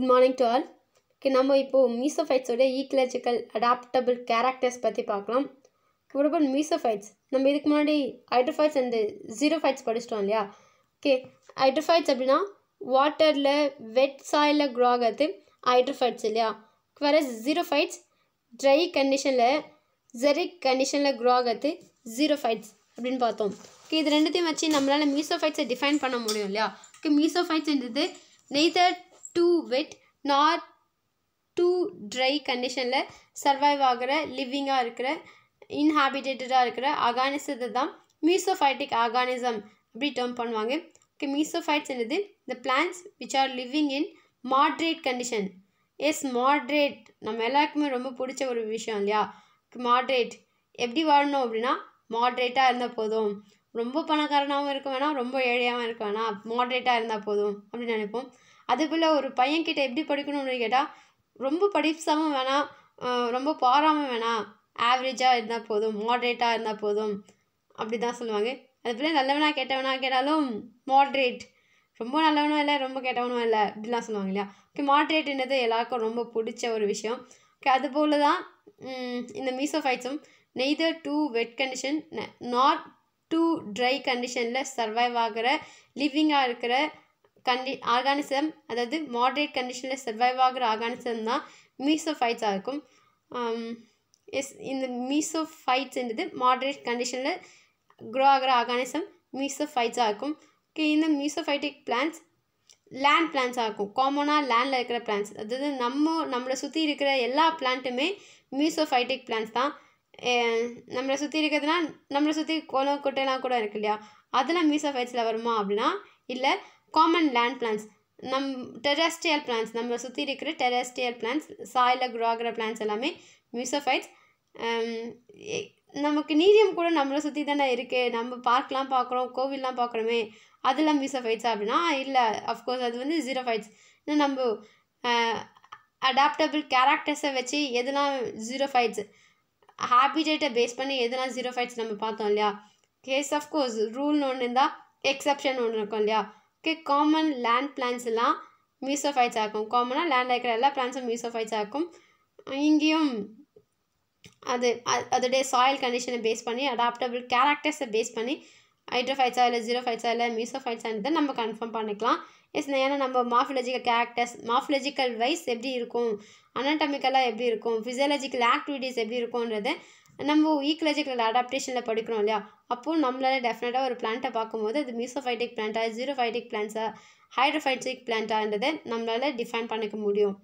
good morning to all okay நம்ம இப்போது மீசோஃபைட்ஸோட ஈக்கலஜிக்கல் adaptable characters பற்றி பார்க்கலாம் கூட மீசோஃபைட்ஸ் நம்ம இதுக்கு முன்னாடி ஹைட்ரோஃபைட்ஸ் அண்ட் ஃபைட்ஸ் படிச்சிட்டோம் இல்லையா ஓகே ஹைட்ரோஃபைட்ஸ் அப்படின்னா வாட்டரில் வெட் சாயிலில் க்ரோ ஆகிறது ஹைட்ரோஃபைட்ஸ் இல்லையா வேற ஃபைட்ஸ் ட்ரை கண்டிஷனில் ஜெரிக் கண்டிஷனில் க்ரோ ஆகிறது ஃபைட்ஸ் அப்படின்னு பார்த்தோம் ஓகே இது ரெண்டுத்தையும் வச்சு நம்மளால் மீசோஃபைட்ஸை டிஃபைன் பண்ண முடியும் இல்லையா ஓகே மீசோஃபைட்ஸ்ன்றது neither too wet not too dry கண்டிஷனில் சர்வைவ் ஆகிற லிவிங்காக இருக்கிற இன்ஹாபிடேட்டடாக இருக்கிற ஆர்கானிசத்தை தான் மியூசோஃபைட்டிக் ஆர்கானிசம் அப்படி டேர்ம் பண்ணுவாங்க ஓகே மியூசோஃபைட்ஸ் என்னது இந்த plants which are living in moderate condition yes moderate நம்ம எல்லாருக்குமே ரொம்ப பிடிச்ச ஒரு விஷயம் இல்லையா மாட்ரேட் எப்படி வாழணும் அப்படின்னா மாட்ரேட்டாக இருந்தால் போதும் ரொம்ப பணக்காரனாகவும் இருக்க வேணாம் ரொம்ப ஏழையாகவும் இருக்க வேணாம் மாட்ரேட்டாக இருந்தால் போதும் அப்படின்னு நினைப்போம் அதேபோல் ஒரு பையன்கிட்ட எப்படி படிக்கணும்னு கேட்டால் ரொம்ப படிப்பாமல் வேணாம் ரொம்ப பாராமல் வேணாம் ஆவரேஜாக இருந்தால் போதும் மாட்ரேட்டாக இருந்தால் போதும் அப்படி தான் சொல்லுவாங்க அதுபோல் நல்லவனா கேட்டவனாக கேட்டாலும் மாட்ரேட் ரொம்ப நல்லவனும் இல்லை ரொம்ப கேட்டவனும் இல்லை அப்படிலாம் சொல்லுவாங்க இல்லையா ஓகே மாட்ரேட்டுன்றது எல்லாருக்கும் ரொம்ப பிடிச்ச ஒரு விஷயம் ஓகே அதுபோல் தான் இந்த மீசோஃபைட்ஸும் neither too wet condition not too dry கண்டிஷனில் சர்வைவ் ஆகிற லிவிங்காக இருக்கிற கண்டி ஆர்கானிசம் அதாவது மாட்ரேட் கண்டிஷனில் சர்வைவ் ஆகிற ஆர்கானிசம் தான் மீசோஃபைட்ஸாக இருக்கும் எஸ் um, இந்த மீசோஃபைட்ஸ்ன்றது மாட்ரேட் கண்டிஷனில் க்ரோ ஆகிற ஆர்கானிசம் மீசோஃபைட்ஸாக இருக்கும் ஓகே இந்த மீசோஃபைட்டிக் பிளான்ஸ் லேண்ட் பிளான்ஸாக இருக்கும் காமனாக லேண்டில் இருக்கிற பிளான்ஸ் அதாவது நம்ம நம்மளை சுற்றி இருக்கிற எல்லா பிளான்ட்டுமே மியூசோஃபைட்டிக் பிளான்ஸ் தான் நம்மளை சுற்றி இருக்கிறதுனா நம்மளை சுற்றி கோலம் குட்டைலாம் கூட இருக்கு இல்லையா அதெல்லாம் மியூசோஃபைட்ஸில் வருமா அப்படின்னா இல்லை காமன் லேண்ட் பிளான்ஸ் நம் டெரஸ்ட்ரியல் பிளான்ஸ் நம்ம சுற்றி இருக்கிற டெரஸ்ட்ரியல் பிளான்ஸ் சாயில் குராகிற பிளான்ஸ் எல்லாமே மியூசோஃபைட்ஸ் நமக்கு நீரியம் கூட நம்மளை சுற்றி தானே இருக்குது நம்ம பார்க்லாம் பார்க்குறோம் கோவில்லாம் பார்க்குறோமே அதெல்லாம் மியூசோஃபைட்ஸ் அப்படின்னா இல்லை அஃப்கோர்ஸ் அது வந்து ஜீரோஃபைட்ஸ் இன்னும் நம்ம அடாப்டபிள் கேரக்டர்ஸை வச்சு எதுனா ஜீரோஃபைட்ஸ் ஹேபிடேட்டை பேஸ் பண்ணி எதுனா ஃபைட்ஸ் நம்ம பார்த்தோம் இல்லையா கேஸ் ஆஃப்கோர்ஸ் ரூல்னு ஒன்று இருந்தால் எக்ஸப்ஷன் ஒன்று இருக்கும் இல்லையா காமன் லேண்ட் பிளான்ஸ்லாம் மியூசோஃபைட்ஸ் ஆகும் காமனாக லேண்ட் இருக்கிற எல்லா பிளான்ஸும் மியூசோஃபைட்ஸ் ஆகும் இங்கேயும் அது அதோடைய சாயில் கண்டிஷனை பேஸ் பண்ணி அடாப்டபிள் கேரக்டர்ஸை பேஸ் பண்ணி ஹைட்ரோஃபைட்ஸாக இல்லை ஜீரோஃபைட்ஸா இல்லை மியூசோஃபைட்ஸான்றதை நம்ம கன்ஃபார்ம் பண்ணிக்கலாம் எஸ் ஏன்னா நம்ம மாஃபலஜிக்கல் கேரக்டர்ஸ் மாஃபலஜிக்கல் வைஸ் எப்படி இருக்கும் அனாட்டமிக்கலாக எப்படி இருக்கும் ஃபிசியாலஜிக்கல் ஆக்டிவிட்டீஸ் எப்படி இருக்கும்ன்றது நம்ம ஈக்கலஜிக்கல் அடாப்டேஷனில் படிக்கிறோம் இல்லையா அப்போது நம்மளால டெஃபினட்டாக ஒரு பிளான்ட்டை பார்க்கும்போது அது மியூசோஃபைட்டிக் பிளான்ட்டா ஜீரோஃபைட்டிக் பிளான்ஸா ஹைட்ரோஃபைட்டிக் பிளான்ட்டான்றதை நம்மளால் டிஃபைன் பண்ணிக்க முடியும்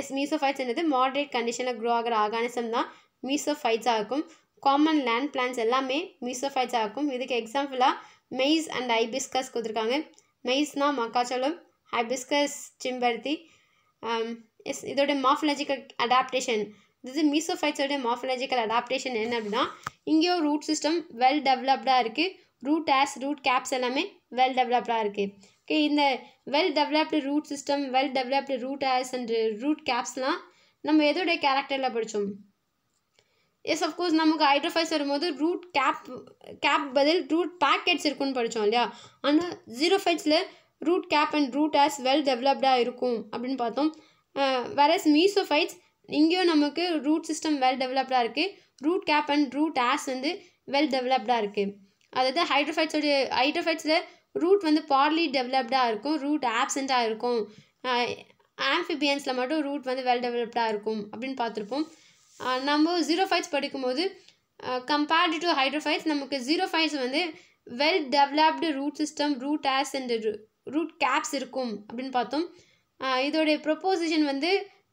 எஸ் மியூசோஃபைட்ஸ்ன்றது மாடரேட் கண்டிஷனில் க்ரோ ஆகிற ஆர்கானிசம் தான் மியூசோஃபைட்ஸாக இருக்கும் காமன் லேண்ட் பிளான்ஸ் எல்லாமே மியூசோஃபைட்ஸாக இருக்கும் இதுக்கு எக்ஸாம்பிளாக மெய்ஸ் அண்ட் ஐபிஸ்கஸ் கொடுத்துருக்காங்க மெய்ஸ்னால் மக்காச்சோளம் ஐபிஸ்கஸ் சிம்பருத்தி எஸ் இதோட மாஃபலஜிக்கல் அடாப்டேஷன் இது இஸ் மீசோஃபைட்ஸோட மார்ஃபலாஜிக்கல் அடாப்டேஷன் என்ன அப்படின்னா இங்கேயோ ரூட் சிஸ்டம் வெல் டெவலப்டாக இருக்குது ரூட் ஆஸ் ரூட் கேப்ஸ் எல்லாமே வெல் டெவலப்டாக இருக்குது ஓகே இந்த well developed root system well developed root hairs and root கேப்ஸ்லாம் நம்ம எதோடைய கேரக்டரில் படித்தோம் எஸ் அஃப்கோர்ஸ் நமக்கு ஹைட்ரோஃபைஸ் வரும்போது ரூட் கேப் கேப் பதில் ரூட் பேக்கெட்ஸ் இருக்கும்னு படித்தோம் இல்லையா ஆனால் ஜீரோ ஃபைட்ஸில் root cap and root hairs well டெவலப்டாக இருக்கும் அப்படின்னு பார்த்தோம் வேற மீசோ ஃபைட்ஸ் இங்கேயும் நமக்கு ரூட் சிஸ்டம் வெல் டெவலப்டாக இருக்குது root cap and root hairs வந்து வெல் டெவலப்டாக இருக்குது அதாவது ஹைட்ரோஃபைட்ஸோடைய ஹைட்ரோஃபைட்ஸில் ரூட் வந்து பார்லி டெவலப்டாக இருக்கும் ரூட் ஆப்சண்ட்டாக இருக்கும் ஆம்ஃபிபியன்ஸில் மட்டும் ரூட் வந்து வெல் டெவலப்டாக இருக்கும் அப்படின்னு பார்த்துருப்போம் நம்ம ஜீரோ ஃபைட்ஸ் படிக்கும்போது கம்பேர்டு டு ஹைட்ரோஃபைட்ஸ் நமக்கு ஜீரோ ஃபைட்ஸ் வந்து well developed root system root hairs and root caps இருக்கும் அப்படின்னு பார்த்தோம் இதோடைய ப்ரொப்போசிஷன் வந்து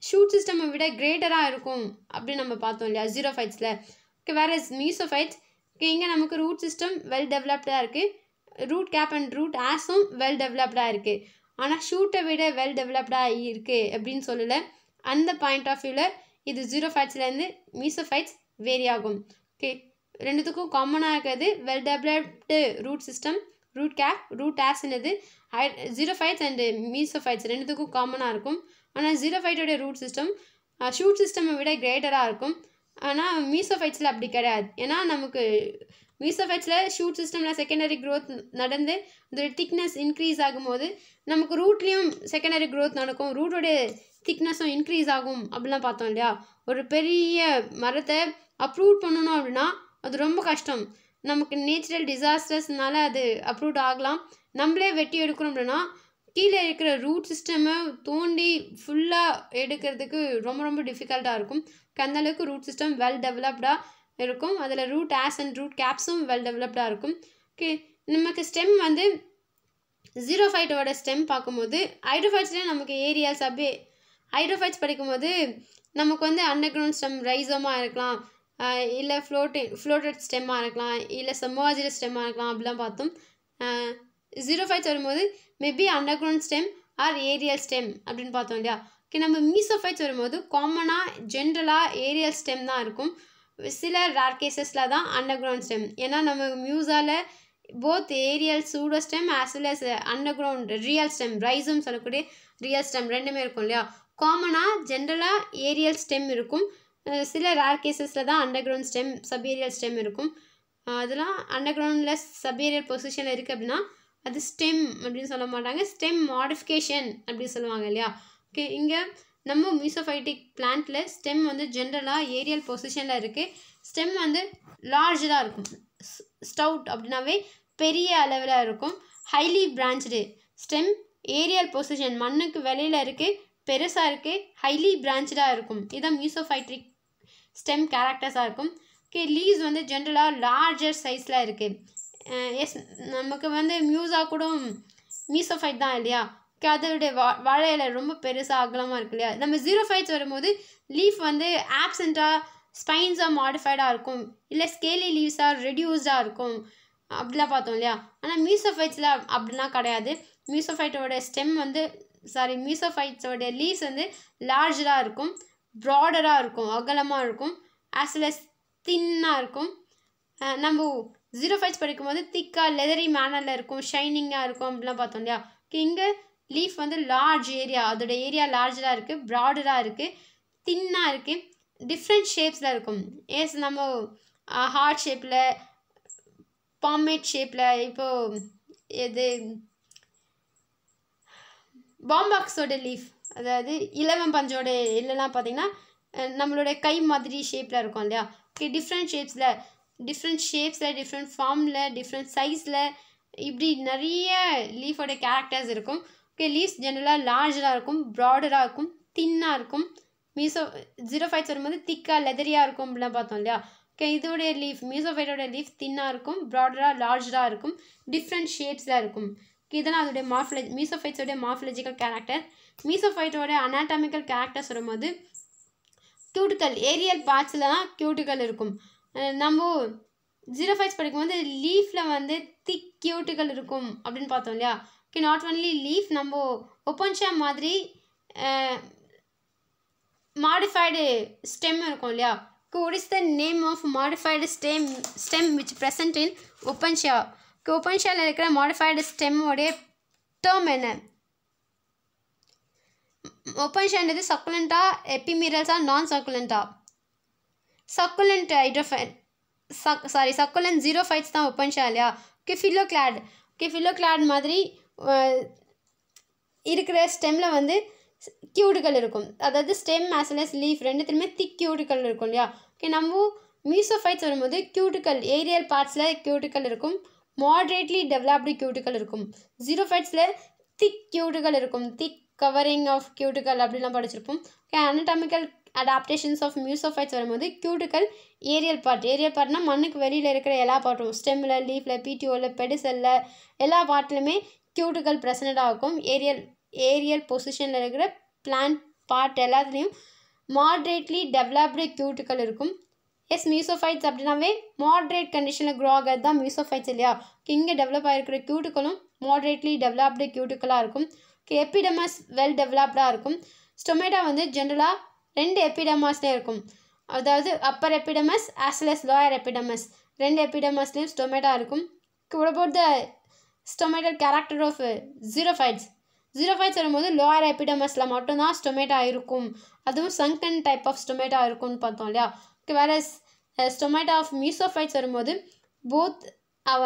ஷூட் சிஸ்டம் விட கிரேட்டராக இருக்கும் அப்படின்னு நம்ம பார்த்தோம் இல்லையா ஜீரோ ஃபைட்ஸில் ஓகே வேறு மீசோ ஃபைட்ஸ் ஓகே இங்கே நமக்கு ரூட் சிஸ்டம் வெல் டெவலப்டாக இருக்குது ரூட் கேப் அண்ட் ரூட் ஆஸும் வெல் டெவலப்டாக இருக்குது ஆனால் ஷூட்டை விட வெல் டெவலப்டாக இருக்குது அப்படின்னு சொல்லலை அந்த பாயிண்ட் ஆஃப் வியூவில் இது ஜீரோ ஃபைட்ஸ்லேருந்து மீசோ ஃபைட்ஸ் வேரி ஆகும் ஓகே ரெண்டுத்துக்கும் காமனாக இருக்கிறது well developed root system root cap root hair xerophytes and mesophytes ரெண்டுத்துக்கும் காமனாக இருக்கும் ஆனால் ஃபைட்டோடைய ரூட் சிஸ்டம் ஷூட் சிஸ்டம் விட கிரேட்டராக இருக்கும் ஆனால் மீசோஃபைட்ஸில் அப்படி கிடையாது ஏன்னா நமக்கு மீசோஃபைட்ஸில் ஷூட் சிஸ்டமில் செகண்டரி க்ரோத் நடந்து அந்த திக்னஸ் இன்க்ரீஸ் ஆகும்போது நமக்கு ரூட்லேயும் செகண்டரி க்ரோத் நடக்கும் ரூட்டோடைய திக்னஸும் இன்க்ரீஸ் ஆகும் அப்படிலாம் பார்த்தோம் இல்லையா ஒரு பெரிய மரத்தை அப்ரூவ் பண்ணணும் அப்படின்னா அது ரொம்ப கஷ்டம் நமக்கு நேச்சுரல் டிசாஸ்டர்ஸ்னால அது அப்ரூவ் ஆகலாம் நம்மளே வெட்டி எடுக்கணும் அப்படின்னா கீழே இருக்கிற ரூட் சிஸ்டமை தோண்டி ஃபுல்லாக எடுக்கிறதுக்கு ரொம்ப ரொம்ப டிஃபிகல்ட்டாக இருக்கும் அளவுக்கு ரூட் சிஸ்டம் வெல் டெவலப்டாக இருக்கும் அதில் ரூட் ஆஸ் அண்ட் ரூட் கேப்ஸும் வெல் டெவலப்டாக இருக்கும் ஓகே நமக்கு ஸ்டெம் வந்து ஜீரோ ஃபைட்டோட ஸ்டெம் பார்க்கும்போது ஹைட்ரோஃபைட்ஸ்லேயே நமக்கு ஏரியாஸ் அப்படியே ஹைட்ரோஃபைட்ஸ் படிக்கும்போது நமக்கு வந்து அண்டர் கிரவுண்ட் ஸ்டெம் ரைஸோமாக இருக்கலாம் இல்லை ஃப்ளோட்டி ஃப்ளோட்டட் ஸ்டெம்மாக இருக்கலாம் இல்லை சமோஜில் ஸ்டெம்மாக இருக்கலாம் அப்படிலாம் பார்த்தோம் ஜீரோ ஃபைவ் தரும்போது maybe underground stem or aerial stem அப்படின்னு பார்த்தோம் இல்லையா ஓகே நம்ம மீசோஃபைட்ஸ் வரும்போது காமனாக ஜென்ரலாக ஏரியல் ஸ்டெம் தான் இருக்கும் சில ரேர் கேசஸில் தான் அண்டர் கிரவுண்ட் ஸ்டெம் ஏன்னா நம்ம மியூஸால் both aerial pseudo stem as well as underground real stem ரைஸும் சொல்லக்கூடிய ரியல் ஸ்டெம் ரெண்டுமே இருக்கும் இல்லையா காமனாக ஜென்ரலாக ஏரியல் ஸ்டெம் இருக்கும் சில ரேர் கேசஸில் தான் underground stem sub aerial stem இருக்கும் அதெல்லாம் அண்டர் கிரவுண்டில் சப் ஏரியல் பொசிஷனில் இருக்குது அப்படின்னா அது ஸ்டெம் அப்படின்னு சொல்ல மாட்டாங்க ஸ்டெம் மாடிஃபிகேஷன் அப்படின்னு சொல்லுவாங்க இல்லையா ஓகே இங்கே நம்ம மியூசோஃபைட்டிக் பிளான்ட்டில் ஸ்டெம் வந்து ஜென்ரலாக ஏரியல் பொசிஷனில் இருக்குது ஸ்டெம் வந்து லார்ஜாக இருக்கும் ஸ்டவுட் அப்படின்னாவே பெரிய அளவில் இருக்கும் highly branch stem aerial position மண்ணுக்கு வெளியில் இருக்குது பெருசாக இருக்குது ஹைலி பிரான்ச்சாக இருக்கும் இதுதான் மியூசோஃபைட்ரிக் ஸ்டெம் கேரக்டர்ஸாக இருக்கும் ஓகே லீவ்ஸ் வந்து ஜென்ரலாக லார்ஜர் சைஸில் இருக்குது எஸ் நமக்கு வந்து மியூஸா கூட மீசோஃபைட் தான் இல்லையா கதவுடைய அதோடைய வா வாழை இலை ரொம்ப பெருசாக அகலமாக இருக்கு இல்லையா நம்ம ஜீரோ ஃபைட்ஸ் வரும்போது லீஃப் வந்து ஆப்சண்ட்டாக ஸ்பைன்ஸாக மாடிஃபைடாக இருக்கும் இல்லை ஸ்கேலி லீவ்ஸாக ரெடியூஸ்டாக இருக்கும் அப்படிலாம் பார்த்தோம் இல்லையா ஆனால் மியூசோஃபைட்ஸில் அப்படிலாம் கிடையாது மியூசோஃபைட்டோடைய ஸ்டெம் வந்து சாரி மியூசோஃபைட்ஸோடைய லீவ்ஸ் வந்து லார்ஜராக இருக்கும் ப்ராடராக இருக்கும் அகலமாக இருக்கும் ஆஸ் வெல் அஸ் தின்னாக இருக்கும் நம்ம ஜீரோ ஃபைவ்ஸ் போது திக்காக லெதரி மேனரில் இருக்கும் ஷைனிங்காக இருக்கும் அப்படிலாம் பார்த்தோம் இல்லையா ஓகே இங்கே லீஃப் வந்து லார்ஜ் ஏரியா அதோட ஏரியா லார்ஜராக இருக்குது ப்ராடராக இருக்குது தின்னாக இருக்குது டிஃப்ரெண்ட் ஷேப்ஸில் இருக்கும் ஏஸ் நம்ம ஹார்ட் ஷேப்பில் பாமேட் ஷேப்பில் இப்போது எது பாம்பாக்ஸோட லீஃப் அதாவது இலவம் பஞ்சோட இல்லைலாம் பார்த்திங்கன்னா நம்மளோட கை மாதிரி ஷேப்பில் இருக்கும் இல்லையா ஓகே டிஃப்ரெண்ட் ஷேப்ஸில் டிஃப்ரெண்ட் ஷேப்ஸில் டிஃப்ரெண்ட் ஃபார்மில் டிஃப்ரெண்ட் சைஸில் இப்படி நிறைய லீஃபோட கேரக்டர்ஸ் இருக்கும் ஓகே லீவ்ஸ் ஜென்ரலாக லார்ஜராக இருக்கும் ப்ராடராக இருக்கும் தின்னாக இருக்கும் மீசோ ஜீரோ ஃபைட்ஸ் வரும்போது திக்காக லெதரியாக இருக்கும் அப்படிலாம் பார்த்தோம் இல்லையா ஓகே இதோடைய லீஃப் மீசோஃபைட்டோட லீஃப் தின்னாக இருக்கும் ப்ராடராக லார்ஜராக இருக்கும் டிஃப்ரெண்ட் ஷேப்ஸில் இருக்கும் ஓகே இதெல்லாம் அதோடைய மாஃபல மீசோஃபைட்ஸோடைய மாஃபலஜிக்கல் கேரக்டர் மீசோஃபைட்டோட அனாட்டாமிக்கல் கேரக்டர்ஸ் வரும்போது கியூட்டிக்கல் ஏரியல் பார்ட்ஸில் தான் கியூட்டிக்கல் இருக்கும் நம்ம ஜீரோ ஃபைவ்ஸ் படிக்கும்போது லீஃபில் வந்து திக் கியூட்டுகள் இருக்கும் அப்படின்னு பார்த்தோம் இல்லையா ஓகே நாட் ஒன்லி லீஃப் நம்ம ஒப்பன்ஷா மாதிரி மாடிஃபைடு ஸ்டெம் இருக்கும் இல்லையா what is the name of modified stem stem which present in openshaw openshaw இருக்கிற modified stem உடைய term என்ன openshaw ன்றது succulenta ephemeralsa non succulenta succulent హైడ్రోఫైన్ sorry sorry succulent xerophytes தான் வைப்பேன் இல்லையா kephiloclad phylloclade okay phylloclade மாதிரி இருக்கிற ஸ்டெம்மில் வந்து cuticle இருக்கும் அதாவது ஸ்டெம் ஆஸ்வெல்ஸ் லீஃப் ரெண்டுத்துலையுமே திக் கியூடுகள் இருக்கும் இல்லையா ஓகே நம்ம மியூசோஃபைட்ஸ் வரும்போது கியூட்டுக்கள் ஏரியல் பார்ட்ஸில் கியூட்டுக்கள் இருக்கும் மாட்ரேட்லி developed cuticle இருக்கும் ஜீரோஃபைட்ஸில் திக் cuticle இருக்கும் திக் கவரிங் ஆஃப் cuticle அப்படிலாம் படுச்சிருப்பும் anatomical anatomical adaptations of mesophytes வரும்போது கியூட்டுக்கள் ஏரியல் பார்ட் ஏரியல் பார்ட்னா மண்ணுக்கு வெளியில் இருக்கிற எல்லா பார்ட்டும் ஸ்டெம்மில் லீஃபில் பிடிஓவில் பெடிசல்ல எல்லா பார்ட்லையுமே கியூட்டுக்கள் பிரசனடாக இருக்கும் ஏரியல் ஏரியல் பொசிஷனில் இருக்கிற பிளான்ட் பார்ட் எல்லாத்துலேயும் மாட்ரேட்லி டெவலப்டு கியூட்டுக்கள் இருக்கும் எஸ் மியூசோஃபைட்ஸ் அப்படின்னாவே மாட்ரேட் கண்டிஷனில் க்ரோ ஆகிறது தான் மியூசோஃபைட்ஸ் இல்லையா இங்கே டெவலப் ஆகிருக்கிற கியூட்டுக்களும் மாட்ரேட்லி டெவலப்டு கியூட்டுக்களாக இருக்கும் எப்பிடமஸ் வெல் டெவலப்டாக இருக்கும் ஸ்டொமேட்டா வந்து ஜென்ரலாக ரெண்டு எப்பிடமாஸ்லேயும் இருக்கும் அதாவது அப்பர் எப்பிடமஸ் ஆஸ்லஸ் லோயர் எப்பிடமஸ் ரெண்டு எப்பிடமாஸ்லேயும் ஸ்டொமேட்டா இருக்கும் what about the stomatal character of xerophytes வரும்போது லோயர் எப்பிடமஸில் மட்டும்தான் ஸ்டொமேட்டா இருக்கும் அதுவும் சங்கன் டைப் ஆஃப் ஸ்டொமேட்டா இருக்கும்னு பார்த்தோம் இல்லையா வேறு ஸ்டொமேட்டோ ஆஃப் மீசோஃபைட்ஸ் வரும்போது both of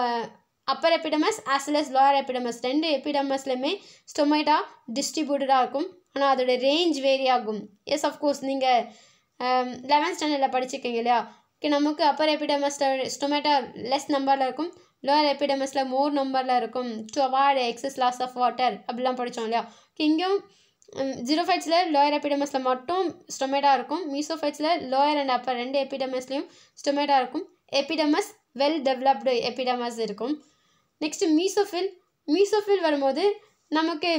upper epidermis as well as lower epidermis ரெண்டு எப்பிடமஸ்லேயுமே ஸ்டொமேட்டா டிஸ்ட்ரிபியூட்டடாக இருக்கும் ஆனால் அதோட ரேஞ்ச் வேரி ஆகும் எஸ் அஃப்கோர்ஸ் நீங்கள் லெவன்த் ஸ்டாண்டர்டில் படிச்சுக்கீங்க இல்லையா ஓகே நமக்கு அப்பர் எபிடமஸில் ஸ்டொமேட்டோ லெஸ் நம்பரில் இருக்கும் லோயர் எப்பிடமஸில் மோர் நம்பரில் இருக்கும் to avoid excess loss of water அப்படிலாம் படித்தோம் இல்லையா ஓகே இங்கேயும் ஜீரோ ஃபைட்ஸில் லோயர் எப்பிடமஸில் மட்டும் ஸ்டொமேட்டாக இருக்கும் மீசோ ஃபைட்ஸில் லோயர் அண்ட் அப்பர் ரெண்டு எப்பிடமஸ்லேயும் ஸ்டொமேட்டாக இருக்கும் எப்பிடமஸ் வெல் டெவலப்டு எப்பிடமஸ் இருக்கும் நெக்ஸ்ட்டு மீசோஃபில் மீசோஃபில் வரும்போது நமக்கு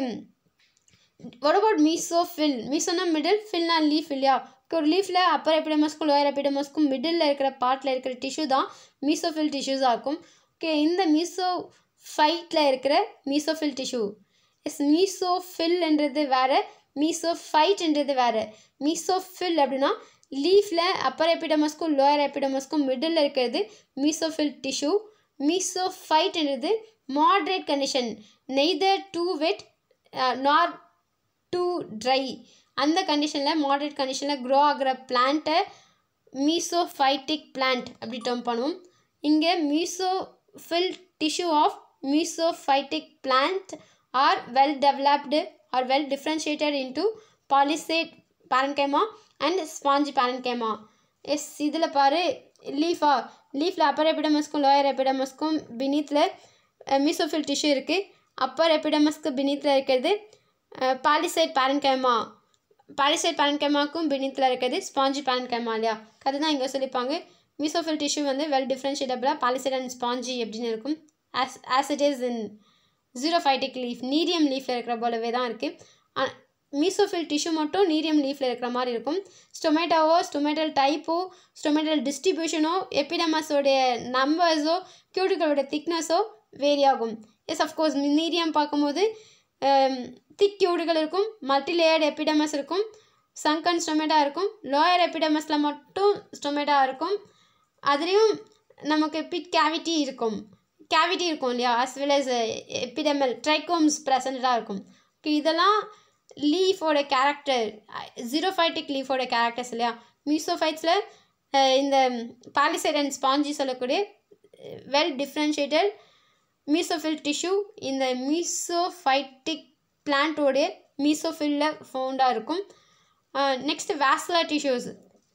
வாட் அபவுட் ஃபில் மீசோனா மிடில் ஃபில்னா லீஃப் இல்லையா ஒரு லீஃபில் அப்பர் எபிடமஸ்க்கும் லோயர் எபிடமஸ்க்கும் மிடில் இருக்கிற பார்ட்டில் இருக்கிற டிஷ்யூ தான் மீசோஃபில் டிஷ்யூஸாக இருக்கும் ஓகே இந்த மீசோ ஃபைட்டில் இருக்கிற மீசோஃபில் டிஷ்யூ எஸ் ஃபில்ன்றது வேறு மீசோஃபைட்ன்றது வேறு ஃபில் அப்படின்னா லீஃபில் அப்பர் எபிடமஸ்க்கும் லோயர் எபிடமஸ்க்கும் மிடில் இருக்கிறது மீசோஃபில் டிஷ்யூ மீசோஃபைட்ன்றது moderate condition neither too wet nor too try அந்த கண்டிஷனில் மாடரேட் கண்டிஷனில் க்ரோ ஆகிற பிளான்ட்டை மீசோஃபைட்டிக் பிளான்ட் அப்படி டம் பண்ணுவோம் இங்கே phyll tissue of mesophytic plant are well developed are well differentiated into palisade parenchyma and sponge parenchyma yes இதில் பாரு லீஃபா லீஃபில் அப்பர் எபிடமஸ்க்கும் லோயர் எபிடமஸ்க்கும் பினீத்தில் மீசோஃபில் டிஷ்யூ இருக்குது அப்பர் எபிடமஸ்க்கு பினீத்தில் இருக்கிறது பாலிசைட் பேரன்கைமா பாலிசைட் பேரன்கைமாக்கும் பினித்தில் இருக்கிறது ஸ்பாஞ்சி பேரன்கைமா இல்லையா தான் இங்கே சொல்லிப்பாங்க மியூசோஃபில் டிஷ்யூ வந்து வெல் டிஃப்ரென்ஷியபிளாக பாலிசைட் அண்ட் ஸ்பாஞ்சி அப்படின்னு இருக்கும் as as it is in xerophytic leaf nerium லீஃபில் இருக்கிற போலவே தான் இருக்குது மீசோஃபில் டிஷ்யூ மட்டும் நீரியம் லீஃபில் இருக்கிற மாதிரி இருக்கும் ஸ்டொமேட்டோவோ ஸ்டொமேட்டல் டைப்போ ஸ்டொமேட்டல் டிஸ்ட்ரிபியூஷனோ எப்பிடமஸோடைய நம்பர்ஸோ கியூட்டிகளோட திக்னஸோ வேரி ஆகும் எஸ் அஃப்கோர்ஸ் நீரியம் பார்க்கும்போது திக்யூடுகள் um, இருக்கும் மல்டி லேயர்டு இருக்கும் சங்கன் ஸ்டொமேட்டா இருக்கும் லோயர் எப்பிடமஸில் மட்டும் ஸ்டொமேட்டா இருக்கும் அதுலேயும் நமக்கு பிட் கேவிட்டி இருக்கும் கேவிட்டி இருக்கும் இல்லையா as well as epidermal trichomes ப்ரெசண்ட்டாக இருக்கும் ஓகே இதெல்லாம் லீஃபோட கேரக்டர் ஜீரோஃபைட்டிக் லீஃபோட கேரக்டர்ஸ் இல்லையா மியூசோஃபைட்ஸில் uh, இந்த பாலிசைட் அண்ட் ஸ்பாஞ்சி சொல்லக்கூடிய well uh, differentiated mesophyll tissue இந்த மீசோஃபைட்டிக் பிளான்ட்டோடைய மீசோஃபில்ல ஃபவுண்டாக இருக்கும் next vascular tissues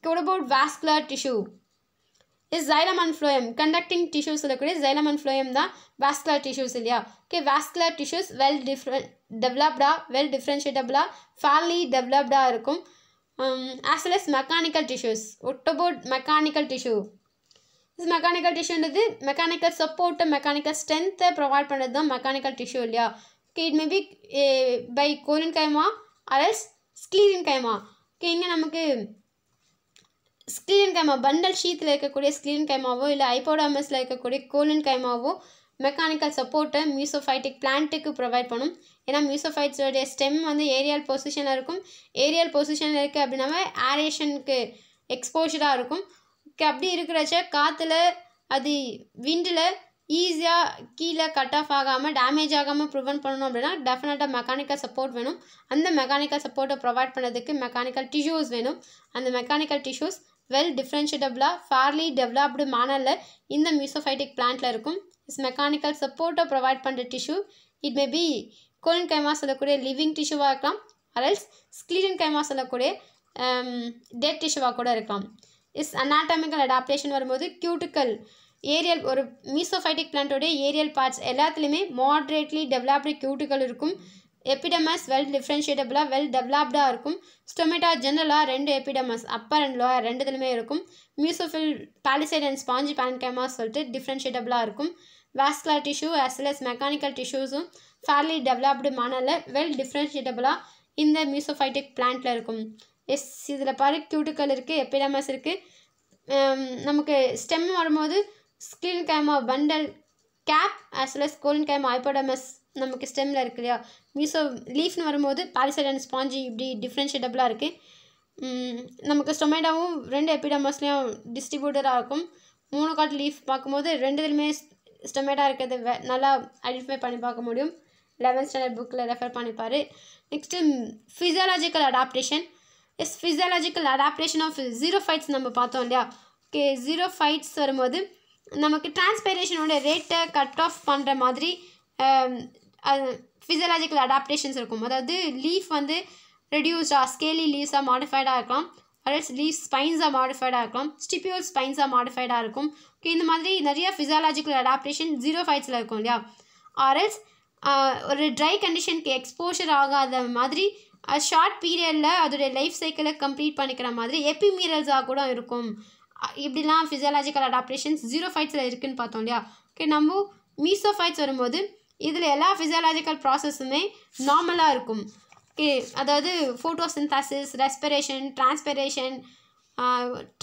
what about vascular tissue is xylem and phloem conducting tissues இருக்கக்கூடிய ஜைலம் அண்ட் ஃப்ளோயம் தான் வேஸ்குலர் டிஷ்யூஸ் இல்லையா okay vascular tissues well different டெவலப்டாக வெல் டிஃப்ரென்ஷியேட்டபுளாக ஃபேர்லி டெவலப்டாக இருக்கும் as well as mechanical tissues what about mechanical tissue இது mechanical டிஷ்யூன்றது mechanical support mechanical ஸ்ட்ரென்த்தை ப்ரொவைட் பண்ணுறது தான் மெக்கானிக்கல் டிஷ்யூ இல்லையா okay it maybe by collenchyma or else sclerenchyma okay இங்கே நமக்கு ஸ்கிலின் கைமா பண்டல் ஷீத்தில் இருக்கக்கூடிய ஸ்கிலின் கைமாவோ இல்லை ஐபோடாமஸில் இருக்கக்கூடிய கோலின் கைமாவோ மெக்கானிக்கல் சப்போர்ட்டை மியூசோஃபைட்டிக் பிளான்ட்டுக்கு ப்ரொவைட் பண்ணும் ஏன்னா மியூசோஃபைட்ஸோடைய ஸ்டெம் வந்து ஏரியல் பொசிஷனில் இருக்கும் ஏரியல் பொசிஷனில் இருக்குது அப்படின்னா ஆரேஷனுக்கு எக்ஸ்போஷராக இருக்கும் அப்படி இருக்கிறச்ச காற்றுல அது விண்டில் ஈஸியாக கீழே கட் ஆஃப் ஆகாமல் டேமேஜ் ஆகாமல் ப்ரிவென்ட் பண்ணணும் அப்படின்னா டெஃபினட்டாக மெக்கானிக்கல் சப்போர்ட் வேணும் அந்த மெக்கானிக்கல் சப்போர்ட்டை ப்ரொவைட் பண்ணதுக்கு மெக்கானிக்கல் டிஷ்யூஸ் வேணும் அந்த மெக்கானிக்கல் டிஷ்யூஸ் வெல் டிஃப்ரென்ஷியபிளாக ஃபார்லி டெவலப்டு மேனரில் இந்த மியூசோஃபைட்டிக் பிளான்ட்டில் இருக்கும் இஸ் மெக்கானிக்கல் சப்போர்ட்டை ப்ரொவைட் பண்ணுற tissue it may be collenchyma சொல்லக்கூடிய லிவிங் டிஷ்யூவாக இருக்கலாம் அரல்ஸ் ஸ்கிலின் கைமா சொல்லக்கூடிய டெட் um, டிஷ்யூவாக கூட இருக்கலாம் இஸ் அனாட்டமிக்கல் அடாப்டேஷன் வரும்போது கியூட்டிக்கல் ஏரியல் ஒரு மீசோஃபைட்டிக் பிளான்ட்டோடைய ஏரியல் பார்ட்ஸ் எல்லாத்துலேயுமே மாட்ரேட்லி டெவலப்டு கியூட்டிக்கல் இருக்கும் எபிடமஸ் வெல் டிஃப்ரென்ஷியேட்டபுளாக வெல் டெவலப்டாக இருக்கும் ஸ்டொமேட்டா ஜென்ரலாக ரெண்டு எபிடமஸ் அப்பர் அண்ட் லோயர் ரெண்டுதுலையுமே இருக்கும் mesophyll palisade and spongy parenchyma சொல்லிட்டு டிஃப்ரென்ஷியேட்டபுளாக இருக்கும் vascular tissue as well as mechanical டிஷ்யூஸும் ஃபேர்லி டெவலப்டு மானலில் வெல் டிஃப்ரென்ஷியேட்டபுளாக இந்த மியூசோஃபைட்டிக் பிளான்ட்டில் இருக்கும் எஸ் இதில் பாரு கியூட்டுக்கல் இருக்குது எப்பிடாமஸ் இருக்குது um, நமக்கு ஸ்டெம் வரும்போது sclerenchyma bundle cap as well as collenchyma hypodermis நமக்கு ஸ்டெம்மில் இருக்கு இல்லையா மீசோ லீஃப்னு வரும்போது பாரிசைட் அண்ட் ஸ்பாஞ்சி இப்படி டிஃப்ரென்ஷியேட்டபுளாக இருக்குது um, நமக்கு ஸ்டொமேட்டோவும் ரெண்டு எப்பிடமஸ்லேயும் டிஸ்ட்ரிபியூட்டராக இருக்கும் மூணு காட்டு லீஃப் பார்க்கும்போது ரெண்டு இதுலையுமே ஸ்டொமேட்டாக இருக்கிறது நல்லா ஐடென்டிஃபை பண்ணி பார்க்க முடியும் லெவன்த் ஸ்டாண்டர்ட் புக்கில் ரெஃபர் பண்ணிப்பார் next physiological adaptation yes physiological adaptation of xerophytes நம்ம பார்த்தோம் இல்லையா ஓகே ஜீரோ ஃபைட்ஸ் வரும்போது நமக்கு டிரான்ஸ்பைரேஷனோட ரேட்டை கட் ஆஃப் பண்ணுற மாதிரி ஃபிசியாலஜிக்கல் um, அடாப்டேஷன்ஸ் இருக்கும் அதாவது லீஃப் வந்து ரெடியூஸ்டாக ஸ்கேலி லீவ்ஸாக மாடிஃபைடாக இருக்கலாம் அடல்ஸ் லீவ் ஸ்பைன்ஸாக மாடிஃபைடாக இருக்கலாம் ஸ்டிபியூல் ஸ்பைன்ஸாக மாடிஃபைடாக இருக்கும் ஓகே இந்த மாதிரி நிறைய ஃபிசியாலஜிக்கல் அடாப்டேஷன் ஜீரோ ஃபைட்ஸில் இருக்கும் இல்லையா ஆர்எல்ஸ் ஒரு ட்ரை கண்டிஷனுக்கு எக்ஸ்போஷர் ஆகாத மாதிரி ஷார்ட் பீரியடில் அதோடைய லைஃப் சைக்கிளை கம்ப்ளீட் பண்ணிக்கிற மாதிரி எபிமீரல்ஸாக கூட இருக்கும் இப்படிலாம் ஃபிசியாலஜிக்கல் அடாப்டேஷன்ஸ் ஜீரோ ஃபைட்ஸில் இருக்குதுன்னு பார்த்தோம் இல்லையா ஓகே நம்ம மீசோஃபைட்ஸ் வரும்போது இதில் எல்லா ஃபிசியாலஜிக்கல் ப்ராசஸுமே நார்மலாக இருக்கும் ஓகே அதாவது ஃபோட்டோசிந்தாசிஸ் ரெஸ்பிரேஷன் டிரான்ஸ்பிரேஷன்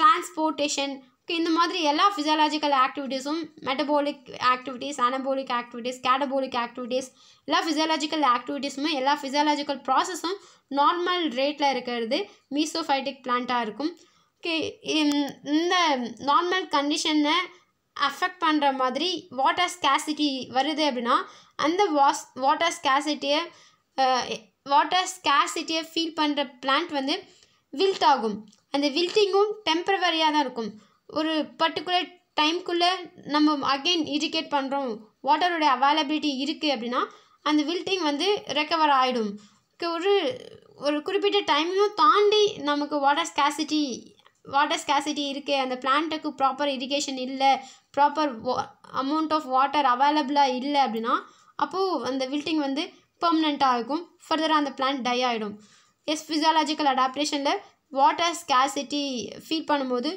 டிரான்ஸ்போர்ட்டேஷன் இந்த மாதிரி எல்லா ஃபிசியாலஜிக்கல் ஆக்டிவிட்டீஸும் metabolic activities anabolic activities catabolic activities எல்லா ஃபிசியாலஜிக்கல் ஆக்டிவிட்டீஸுமே எல்லா ஃபிசியாலஜிக்கல் ப்ராசஸும் நார்மல் ரேட்டில் இருக்கிறது மீசோஃபைட்டிக் பிளான்ட்டாக இருக்கும் ஓகே இந்த நார்மல் கண்டிஷனை அஃபெக்ட் பண்ணுற மாதிரி வாட்டர் ஸ்கேசிட்டி வருது அப்படின்னா அந்த வாஸ் வாட்டர் ஸ்கேசிட்டியை வாட்டர் ஸ்கேசிட்டியை ஃபீல் பண்ணுற பிளான்ட் வந்து வில்ட் ஆகும் அந்த வில்ட்டிங்கும் டெம்பரவரியாக தான் இருக்கும் ஒரு பர்டிகுலர் டைம்குள்ளே நம்ம அகெயின் இரிகேட் பண்ணுறோம் வாட்டருடைய அவைலபிலிட்டி இருக்குது அப்படின்னா அந்த வில்ட்டிங் வந்து ரெக்கவர் ஆகிடும் ஒரு ஒரு குறிப்பிட்ட டைமையும் தாண்டி நமக்கு வாட்டர் ஸ்கேசிட்டி வாட்டர் ஸ்கேசிட்டி இருக்குது அந்த பிளான்ட்டுக்கு ப்ராப்பர் இரிகேஷன் இல்லை ப்ராப்பர் அமௌண்ட் ஆஃப் வாட்டர் அவைலபிளாக இல்லை அப்படின்னா அப்போது அந்த வில்ட்டிங் வந்து பெர்மனெண்ட்டாக இருக்கும் ஃபர்தராக அந்த பிளான்ட் டை ஆகிடும் எஸ் ஃபிசியாலஜிக்கல் அடாப்டேஷனில் வாட்டர் ஸ்கேசிட்டி ஃபீல் பண்ணும்போது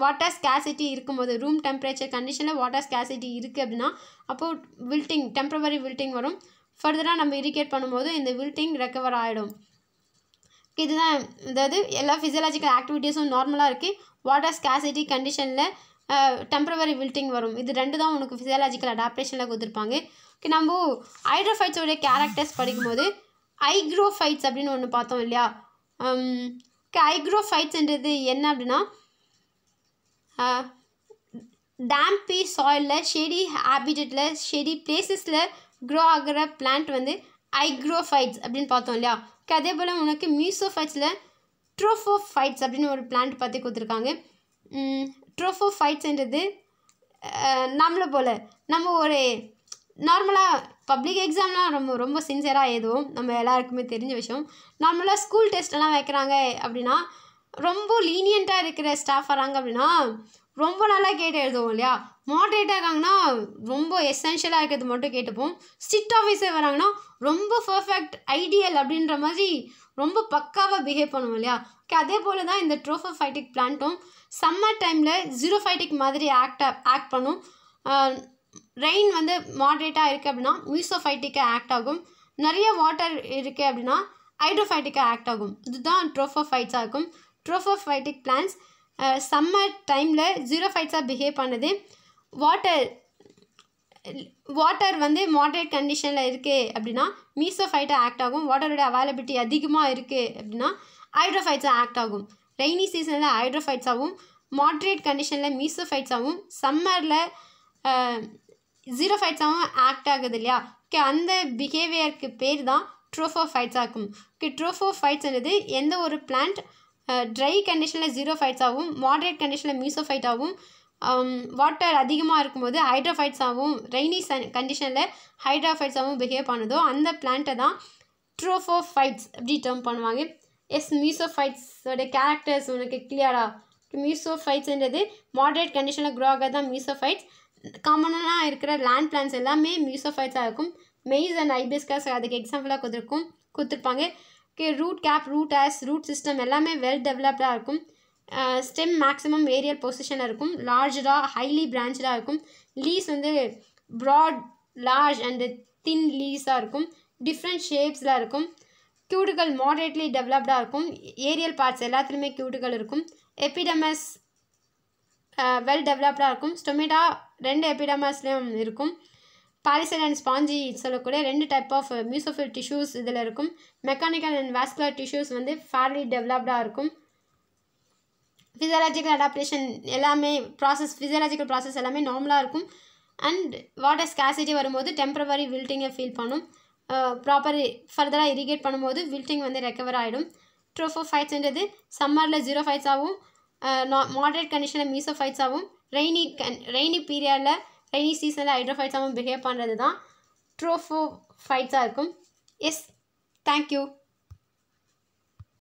வாட்டர் um, ஸ்கேசிட்டி இருக்கும்போது ரூம் டெம்பரேச்சர் கண்டிஷனில் வாட்டர் ஸ்கேசிட்டி இருக்குது அப்படின்னா அப்போது வில்ட்டிங் டெம்பரவரி வில்ட்டிங் வரும் ஃபர்தராக நம்ம இரிகேட் பண்ணும்போது இந்த வில்ட்டிங் ரெக்கவர் ஆகிடும் இதுதான் அதாவது எல்லா ஃபிசியலாஜிக்கல் ஆக்டிவிட்டீஸும் நார்மலாக இருக்குது வாட்டர் ஸ்கேசிட்டி கண்டிஷனில் டெம்பரவரி வில்ட்டிங் வரும் இது ரெண்டு தான் உனக்கு ஃபிசியாலஜிக்கல் அடாப்டேஷனில் கொடுத்துருப்பாங்க ஓகே நம்ம ஹைட்ரோஃபைட்ஸோடைய கேரக்டர்ஸ் படிக்கும்போது ஐக்ரோஃபைட்ஸ் அப்படின்னு ஒன்று பார்த்தோம் இல்லையா ஐக்ரோஃபைட்ஸ்ன்றது என்ன அப்படின்னா டேம்பி சாயிலில் ஷெடி ஹேபிட்டட்டில் ஷெடி பிளேசஸில் க்ரோ ஆகிற பிளான்ட் வந்து ஐக்ரோஃபைட்ஸ் அப்படின்னு பார்த்தோம் இல்லையா ஓகே அதே போல் உனக்கு மியூசோஃபைட்ஸில் ட்ரோஃபோஃபைட்ஸ் அப்படின்னு ஒரு பிளான்ட் பற்றி கொடுத்துருக்காங்க ட்ரோஃபோஃபைட்ஸ்ன்றது நம்மளை போல் நம்ம ஒரு நார்மலாக பப்ளிக் எக்ஸாம்லாம் ரொம்ப ரொம்ப சின்சியராக எதுவும் நம்ம எல்லாருக்குமே தெரிஞ்ச விஷயம் நார்மலாக ஸ்கூல் டெஸ்ட்லாம் வைக்கிறாங்க அப்படின்னா ரொம்ப லீனியண்ட்டாக இருக்கிற ஸ்டாஃப் வராங்க அப்படின்னா ரொம்ப நல்லா கேட்டு எழுதுவோம் இல்லையா மாட்ரேட்டாக இருக்காங்கன்னா ரொம்ப எசென்ஷியலாக இருக்கிறது மட்டும் கேட்டுப்போம் ஸ்ட்ரிக்ட் ஆஃபீஸர் வராங்கன்னா ரொம்ப பர்ஃபெக்ட் ஐடியல் அப்படின்ற மாதிரி ரொம்ப பக்காவாக பிஹேவ் பண்ணுவோம் இல்லையா ஓகே அதே போல் தான் இந்த ட்ரோஃபோ ஃபைட்டிக் பிளான்ட்டும் சம்மர் டைமில் ஜீரோ ஃபைட்டிக் மாதிரி ஆக்ட் ஆக்ட் பண்ணும் ரெயின் வந்து மாட்ரேட்டாக இருக்குது அப்படின்னா மியூசோஃபைட்டிக்காக ஆக்ட் ஆகும் நிறைய வாட்டர் இருக்குது அப்படின்னா ஹைட்ரோஃபைட்டிக்காக ஆக்ட் ஆகும் இதுதான் ட்ரோஃபோ ஃபைட்ஸாக இருக்கும் ட்ரோஃபோஃபைட்டிக் பிளான்ஸ் சம்மர் டைமில் ஜீரோ ஃபைட்ஸாக பிஹேவ் பண்ணுது வாட்டர் வாட்டர் வந்து மாட்ரேட் கண்டிஷனில் இருக்குது அப்படின்னா மீசோஃபைட்டாக ஆக்ட் ஆகும் வாட்டரோட அவைலபிலிட்டி அதிகமாக இருக்குது அப்படின்னா ஹைட்ரோஃபைட்ஸாக ஆக்ட் ஆகும் ரெய்னி சீசனில் ஹைட்ரோஃபைட்ஸாகவும் மாட்ரேட் கண்டிஷனில் மீசோஃபைட்ஸாகவும் சம்மரில் ஜீரோ ஃபைட்ஸாகவும் ஆக்ட் ஆகுது இல்லையா ஓகே அந்த பிஹேவியருக்கு பேர் தான் ட்ரோஃபோஃபைட்ஸாக இருக்கும் ஓகே ட்ரோஃபோஃபைட்ஸ் ஃபைட்ஸ்ன்றது எந்த ஒரு பிளான்ட் ட்ரை கண்டிஷனில் ஜீரோ ஃபைட்ஸாகவும் மாடரேட் கண்டிஷனில் ஆகும் வாட்டர் அதிகமாக இருக்கும்போது ஆகும் ரெய்னி சன் கண்டிஷனில் ஆகும் பிஹேவ் பண்ணுதோ அந்த பிளான்ட்டை தான் ட்ரோஃபோஃபைட்ஸ் அப்படி டேர்ம் பண்ணுவாங்க எஸ் மியூசோஃபைட்ஸோட கேரக்டர்ஸ் உனக்கு கிளியரா மியூசோஃபைட்ஸ்ன்றது மாடரேட் கண்டிஷனில் க்ரோ ஆக தான் மியூசோஃபைட்ஸ் காமனாக இருக்கிற லேண்ட் பிளான்ஸ் எல்லாமே மியூசோஃபைட்ஸாக இருக்கும் மெய்ஸ் அண்ட் ஐபிஸ்காஸ் அதுக்கு எக்ஸாம்பிளாக கொடுத்துருக்கும் கொடுத்துருப்பாங்க root cap root hairs root system எல்லாமே வெல் டெவலப்டாக இருக்கும் ஸ்டெம் மேக்ஸிமம் ஏரியல் பொசிஷனாக இருக்கும் லார்ஜாக ஹைலி பிரான்ச்சாக இருக்கும் லீஸ் வந்து ப்ராட் லார்ஜ் அண்டு தின் லீஸாக இருக்கும் டிஃப்ரெண்ட் ஷேப்ஸில் இருக்கும் க்யூட்டுகள் மாடரேட்லி டெவலப்டாக இருக்கும் ஏரியல் பார்ட்ஸ் எல்லாத்துலேயுமே க்யூட்டுகள் இருக்கும் எபிடமஸ் வெல் டெவலப்டாக இருக்கும் ஸ்டொமேட்டா ரெண்டு எபிடமஸ்லேயும் இருக்கும் பாரிசல் அண்ட் ஸ்பாஞ்சி சொல்லக்கூடிய ரெண்டு டைப் ஆஃப் மியூசோஃபில் டிஷ்யூஸ் இதில் இருக்கும் மெக்கானிக்கல் அண்ட் வாஸ்குலர் டிஷ்யூஸ் வந்து ஃபேர்லி டெவலப்டாக இருக்கும் ஃபிசியாலஜிக்கல் அடாப்டேஷன் எல்லாமே ப்ராசஸ் ஃபிசியாலஜிக்கல் ப்ராசஸ் எல்லாமே நார்மலாக இருக்கும் அண்ட் வாட்டர் ஸ்கேசிட்டி வரும்போது டெம்பரவரி வில்ட்டிங்கை ஃபீல் பண்ணும் ப்ராப்பர் ஃபர்தராக இரிகேட் பண்ணும்போது வில்ட்டிங் வந்து ரெக்கவர் ஆகிடும் ட்ரோஃபோ ஃபைட்ஸ்ன்றது சம்மரில் ஜீரோ ஃபைட்ஸாகவும் மாடரேட் கண்டிஷனில் மீசோ ஃபைட்ஸாகவும் ரெய்னி கன் ரெய்னி பீரியடில் ரெய்னி சீசனில் ஹைட்ரோஃபைட்ஸாகவும் பிஹேவ் பண்ணுறது தான் ட்ரோஃபோ ஃபைட்ஸாக இருக்கும் எஸ் தேங்க்யூ